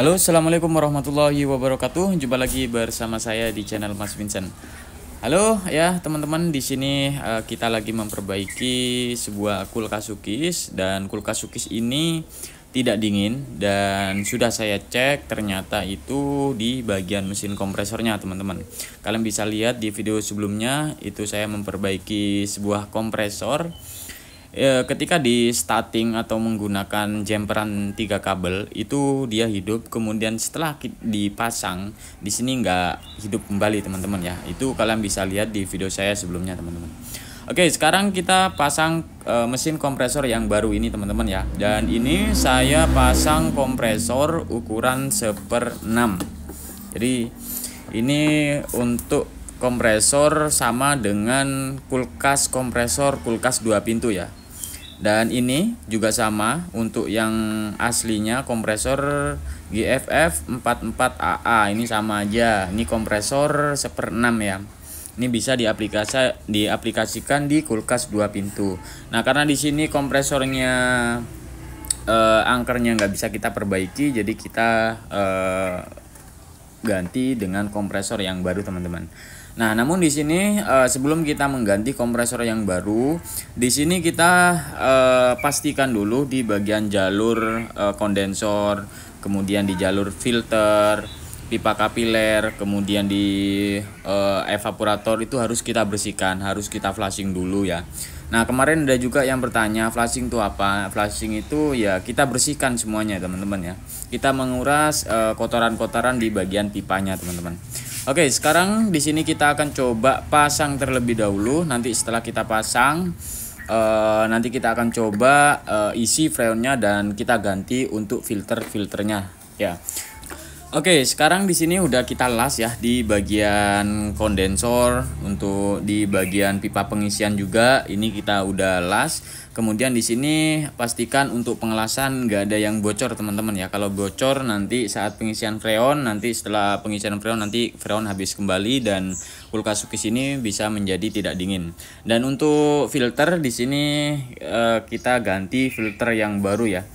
Halo, Assalamualaikum warahmatullahi wabarakatuh. Jumpa lagi bersama saya di channel Mas Vincent. Halo ya teman-teman, di sini uh, kita lagi memperbaiki sebuah kulkas sukis dan kulkas sukis ini tidak dingin dan sudah saya cek ternyata itu di bagian mesin kompresornya teman-teman. Kalian bisa lihat di video sebelumnya itu saya memperbaiki sebuah kompresor Ya, ketika di starting atau menggunakan jemperan tiga kabel itu dia hidup kemudian setelah dipasang di sini nggak hidup kembali teman-teman ya itu kalian bisa lihat di video saya sebelumnya teman-teman Oke sekarang kita pasang e, mesin kompresor yang baru ini teman-teman ya dan ini saya pasang kompresor ukuran seper 6 jadi ini untuk kompresor sama dengan kulkas kompresor kulkas dua pintu ya dan ini juga sama untuk yang aslinya kompresor GFF 44AA ini sama aja ini kompresor seperenam ya ini bisa diaplikasi diaplikasikan di kulkas dua pintu nah karena di sini kompresornya eh, angkernya nggak bisa kita perbaiki jadi kita eh, ganti dengan kompresor yang baru teman-teman Nah, namun di sini uh, sebelum kita mengganti kompresor yang baru, di sini kita uh, pastikan dulu di bagian jalur uh, kondensor, kemudian di jalur filter, pipa kapiler, kemudian di uh, evaporator itu harus kita bersihkan, harus kita flushing dulu ya. Nah, kemarin ada juga yang bertanya flushing itu apa? flushing itu ya kita bersihkan semuanya, teman-teman ya. Kita menguras kotoran-kotoran uh, kotoran -kotoran di bagian pipanya, teman-teman. Oke, sekarang di sini kita akan coba pasang terlebih dahulu. Nanti setelah kita pasang, uh, nanti kita akan coba uh, isi freonnya dan kita ganti untuk filter-filternya ya. Oke, sekarang di sini udah kita las ya di bagian kondensor untuk di bagian pipa pengisian juga ini kita udah las. Kemudian di sini pastikan untuk pengelasan nggak ada yang bocor teman-teman ya. Kalau bocor nanti saat pengisian freon nanti setelah pengisian freon nanti freon habis kembali dan kulkas ke sini bisa menjadi tidak dingin. Dan untuk filter di sini eh, kita ganti filter yang baru ya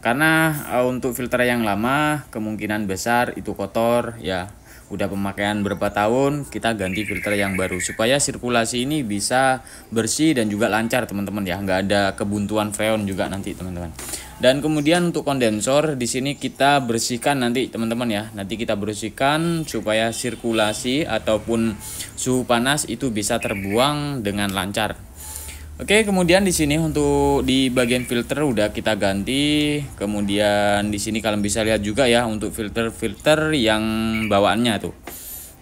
karena uh, untuk filter yang lama kemungkinan besar itu kotor ya udah pemakaian berapa tahun kita ganti filter yang baru supaya sirkulasi ini bisa bersih dan juga lancar teman-teman ya nggak ada kebuntuan freon juga nanti teman-teman dan kemudian untuk kondensor di sini kita bersihkan nanti teman-teman ya nanti kita bersihkan supaya sirkulasi ataupun suhu panas itu bisa terbuang dengan lancar Oke, kemudian di sini untuk di bagian filter udah kita ganti. Kemudian di sini kalian bisa lihat juga ya untuk filter-filter yang bawaannya tuh.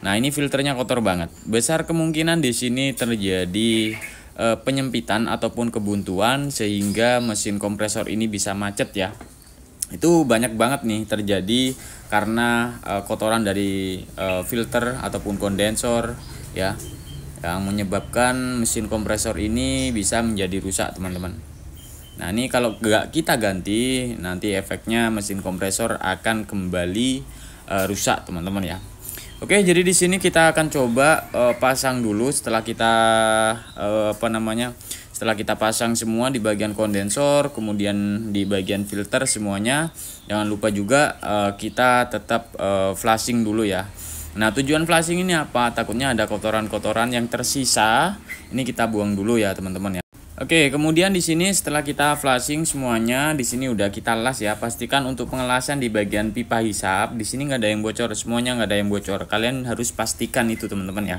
Nah, ini filternya kotor banget. Besar kemungkinan di sini terjadi e, penyempitan ataupun kebuntuan sehingga mesin kompresor ini bisa macet ya. Itu banyak banget nih terjadi karena e, kotoran dari e, filter ataupun kondensor ya yang menyebabkan mesin kompresor ini bisa menjadi rusak teman-teman nah ini kalau gak kita ganti nanti efeknya mesin kompresor akan kembali uh, rusak teman-teman ya Oke, jadi di sini kita akan coba uh, pasang dulu setelah kita uh, apa namanya? Setelah kita pasang semua di bagian kondensor, kemudian di bagian filter semuanya. Jangan lupa juga uh, kita tetap uh, flashing dulu ya. Nah, tujuan flushing ini apa? Takutnya ada kotoran-kotoran yang tersisa. Ini kita buang dulu ya, teman-teman ya. Oke, kemudian di sini setelah kita flushing semuanya, di sini udah kita las ya. Pastikan untuk pengelasan di bagian pipa hisap, di sini nggak ada yang bocor, semuanya nggak ada yang bocor. Kalian harus pastikan itu, teman-teman ya.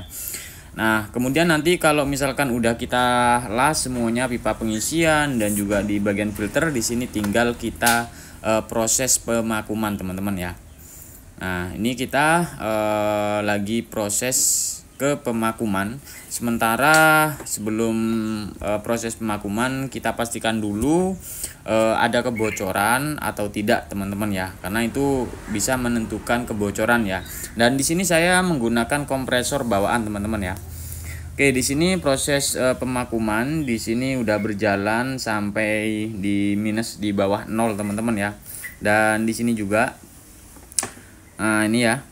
Nah, kemudian nanti kalau misalkan udah kita las semuanya pipa pengisian dan juga di bagian filter, di sini tinggal kita uh, proses pemakuman, teman-teman ya. Nah, ini kita uh, lagi proses ke pemakuman. Sementara sebelum uh, proses pemakuman kita pastikan dulu uh, ada kebocoran atau tidak teman-teman ya. Karena itu bisa menentukan kebocoran ya. Dan di sini saya menggunakan kompresor bawaan teman-teman ya. Oke, di sini proses uh, pemakuman di sini udah berjalan sampai di minus di bawah nol teman-teman ya. Dan di sini juga nah ini ya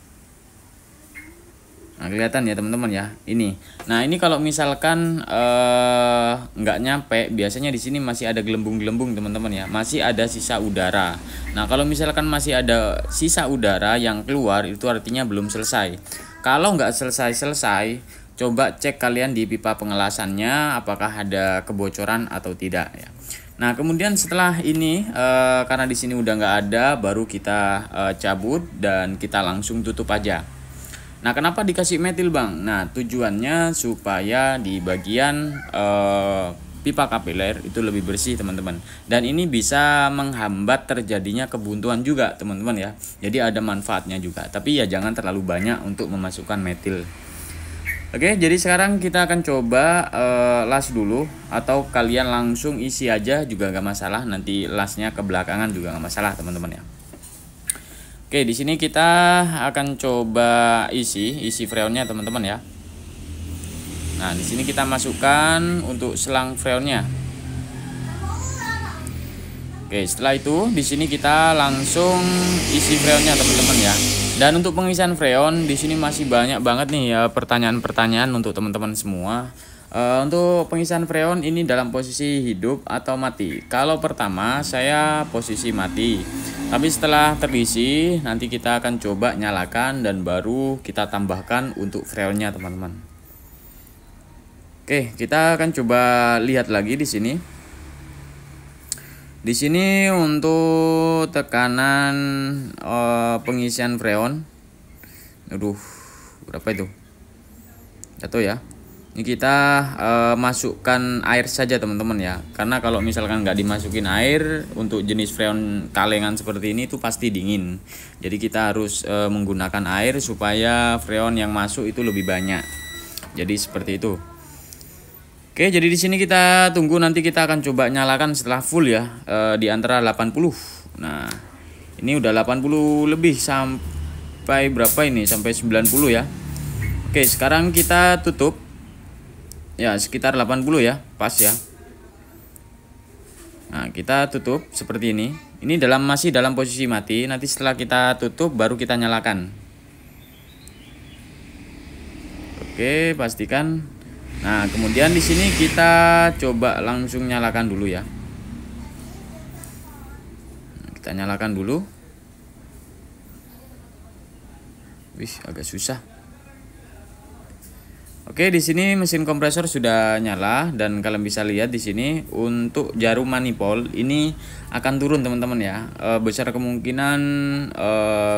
nah kelihatan ya teman-teman ya ini nah ini kalau misalkan eh, nggak nyampe biasanya di sini masih ada gelembung-gelembung teman-teman ya masih ada sisa udara nah kalau misalkan masih ada sisa udara yang keluar itu artinya belum selesai kalau nggak selesai-selesai coba cek kalian di pipa pengelasannya apakah ada kebocoran atau tidak ya Nah, kemudian setelah ini e, karena di sini udah nggak ada, baru kita e, cabut dan kita langsung tutup aja. Nah, kenapa dikasih metil, Bang? Nah, tujuannya supaya di bagian e, pipa kapiler itu lebih bersih, teman-teman. Dan ini bisa menghambat terjadinya kebuntuan juga, teman-teman ya. Jadi ada manfaatnya juga, tapi ya jangan terlalu banyak untuk memasukkan metil. Oke, jadi sekarang kita akan coba uh, las dulu atau kalian langsung isi aja juga gak masalah. Nanti lasnya ke belakangan juga gak masalah teman-teman ya. Oke, di sini kita akan coba isi isi freonnya teman-teman ya. Nah, di sini kita masukkan untuk selang freonnya. Oke, setelah itu di sini kita langsung isi freonnya teman-teman ya. Dan untuk pengisian freon di sini masih banyak banget nih ya pertanyaan-pertanyaan untuk teman-teman semua. Uh, untuk pengisian freon ini dalam posisi hidup atau mati. Kalau pertama saya posisi mati. Tapi setelah terisi nanti kita akan coba nyalakan dan baru kita tambahkan untuk freonnya teman-teman. Oke, kita akan coba lihat lagi di sini. Di sini untuk tekanan uh, pengisian freon. Aduh, berapa itu? Atau ya. Ini kita uh, masukkan air saja teman-teman ya. Karena kalau misalkan nggak dimasukin air untuk jenis freon kalengan seperti ini itu pasti dingin. Jadi kita harus uh, menggunakan air supaya freon yang masuk itu lebih banyak. Jadi seperti itu. Oke, jadi di sini kita tunggu nanti kita akan coba nyalakan setelah full ya e, di antara 80. Nah, ini udah 80 lebih sampai berapa ini? Sampai 90 ya. Oke, sekarang kita tutup. Ya, sekitar 80 ya, pas ya. Nah, kita tutup seperti ini. Ini dalam masih dalam posisi mati. Nanti setelah kita tutup baru kita nyalakan. Oke, pastikan Nah, kemudian di sini kita coba langsung nyalakan dulu ya. kita nyalakan dulu. Wih, agak susah. Oke, di sini mesin kompresor sudah nyala dan kalian bisa lihat di sini untuk jarum manifold ini akan turun teman-teman ya. E, besar kemungkinan e,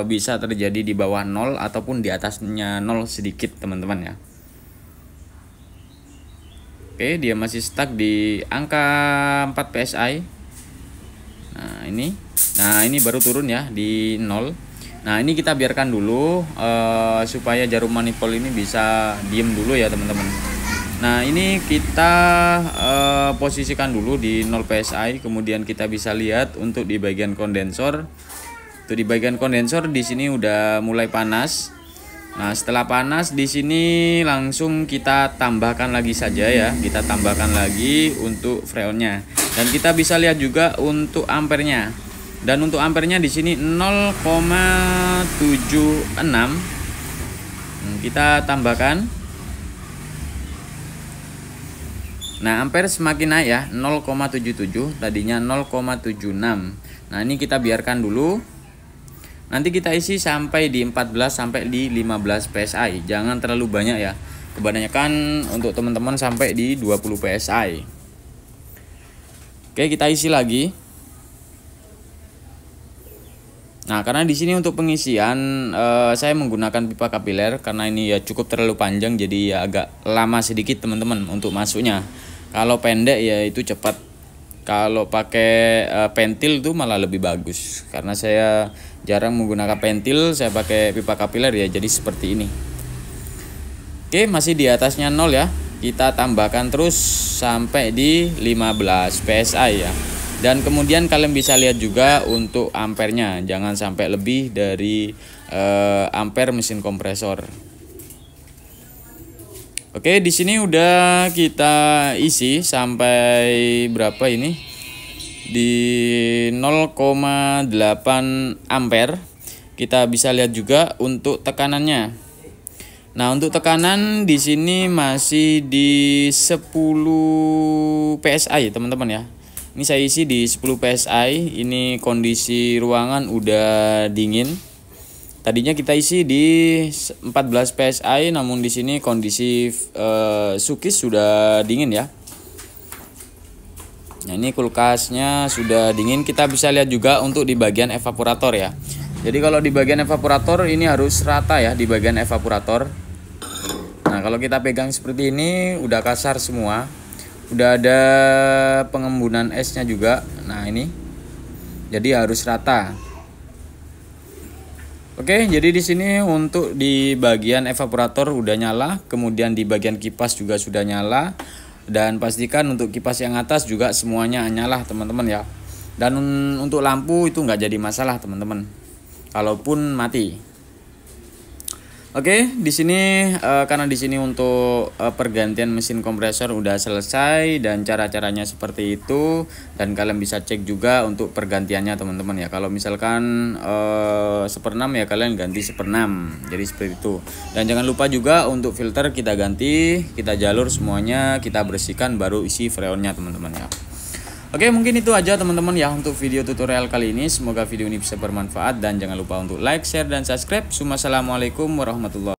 bisa terjadi di bawah 0 ataupun di atasnya 0 sedikit teman-teman ya. Oke, dia masih stuck di angka 4 PSI. Nah, ini. Nah, ini baru turun ya di 0. Nah, ini kita biarkan dulu uh, supaya jarum manifold ini bisa diem dulu ya, teman-teman. Nah, ini kita uh, posisikan dulu di 0 PSI, kemudian kita bisa lihat untuk di bagian kondensor. Untuk di bagian kondensor di sini udah mulai panas. Nah, setelah panas di sini langsung kita tambahkan lagi saja ya. Kita tambahkan lagi untuk freonnya. Dan kita bisa lihat juga untuk ampernya. Dan untuk ampernya di sini 0,76. Hmm, kita tambahkan. Nah, ampere semakin naik ya, 0,77 tadinya 0,76. Nah, ini kita biarkan dulu Nanti kita isi sampai di 14 sampai di 15 PSI. Jangan terlalu banyak ya. Kebanyakan untuk teman-teman sampai di 20 PSI. Oke, kita isi lagi. Nah, karena di sini untuk pengisian eh, saya menggunakan pipa kapiler karena ini ya cukup terlalu panjang jadi ya agak lama sedikit teman-teman untuk masuknya. Kalau pendek ya itu cepat kalau pakai uh, pentil itu malah lebih bagus karena saya jarang menggunakan pentil saya pakai pipa kapiler ya jadi seperti ini oke masih di atasnya nol ya kita tambahkan terus sampai di 15 psi ya dan kemudian kalian bisa lihat juga untuk ampernya jangan sampai lebih dari uh, ampere mesin kompresor Oke, di sini udah kita isi sampai berapa ini? Di 0,8 ampere. Kita bisa lihat juga untuk tekanannya. Nah, untuk tekanan di sini masih di 10 PSI, teman-teman ya. Ini saya isi di 10 PSI. Ini kondisi ruangan udah dingin. Tadinya kita isi di 14 PSI namun di sini kondisi uh, Sukis sudah dingin ya. Nah, ini kulkasnya sudah dingin. Kita bisa lihat juga untuk di bagian evaporator ya. Jadi kalau di bagian evaporator ini harus rata ya di bagian evaporator. Nah, kalau kita pegang seperti ini udah kasar semua. Udah ada pengembunan esnya juga. Nah, ini. Jadi harus rata. Oke, jadi di sini untuk di bagian evaporator udah nyala, kemudian di bagian kipas juga sudah nyala dan pastikan untuk kipas yang atas juga semuanya nyala teman-teman ya. Dan untuk lampu itu nggak jadi masalah teman-teman, kalaupun mati. Oke, di sini uh, karena di sini untuk uh, pergantian mesin kompresor udah selesai dan cara-caranya seperti itu dan kalian bisa cek juga untuk pergantiannya teman-teman ya. Kalau misalkan uh, eh, enam ya kalian ganti enam Jadi seperti itu. Dan jangan lupa juga untuk filter kita ganti, kita jalur semuanya, kita bersihkan baru isi freonnya teman-teman ya. Oke mungkin itu aja teman-teman ya untuk video tutorial kali ini Semoga video ini bisa bermanfaat dan jangan lupa untuk like, share, dan subscribe Assalamualaikum warahmatullahi